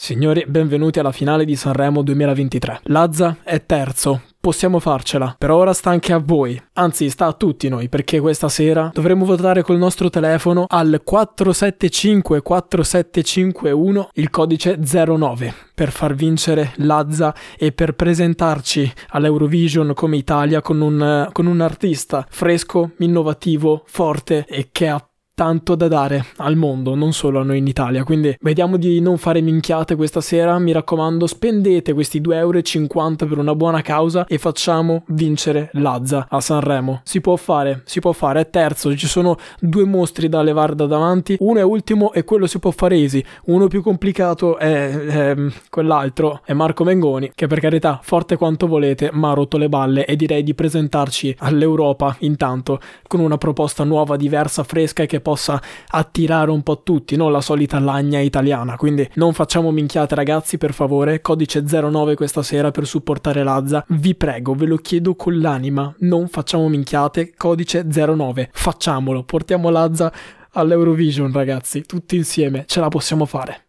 Signori, benvenuti alla finale di Sanremo 2023. Lazza è terzo, possiamo farcela. però ora sta anche a voi, anzi sta a tutti noi, perché questa sera dovremo votare col nostro telefono al 475-4751 il codice 09 per far vincere Lazza e per presentarci all'Eurovision come Italia con un, con un artista fresco, innovativo, forte e che ha tanto da dare al mondo, non solo a noi in Italia. Quindi vediamo di non fare minchiate questa sera. Mi raccomando, spendete questi 2,50€ per una buona causa e facciamo vincere Lazza a Sanremo. Si può fare, si può fare. È terzo, ci sono due mostri da levare da davanti. Uno è ultimo e quello si può fare easy. Uno più complicato è, è ehm, quell'altro, è Marco Mengoni, che per carità, forte quanto volete, ma ha rotto le balle e direi di presentarci all'Europa intanto con una proposta nuova, diversa, fresca e che possa attirare un po' tutti, non la solita lagna italiana. Quindi non facciamo minchiate ragazzi, per favore, codice 09 questa sera per supportare Lazza. Vi prego, ve lo chiedo con l'anima, non facciamo minchiate, codice 09. Facciamolo, portiamo Lazza all'Eurovision ragazzi, tutti insieme, ce la possiamo fare.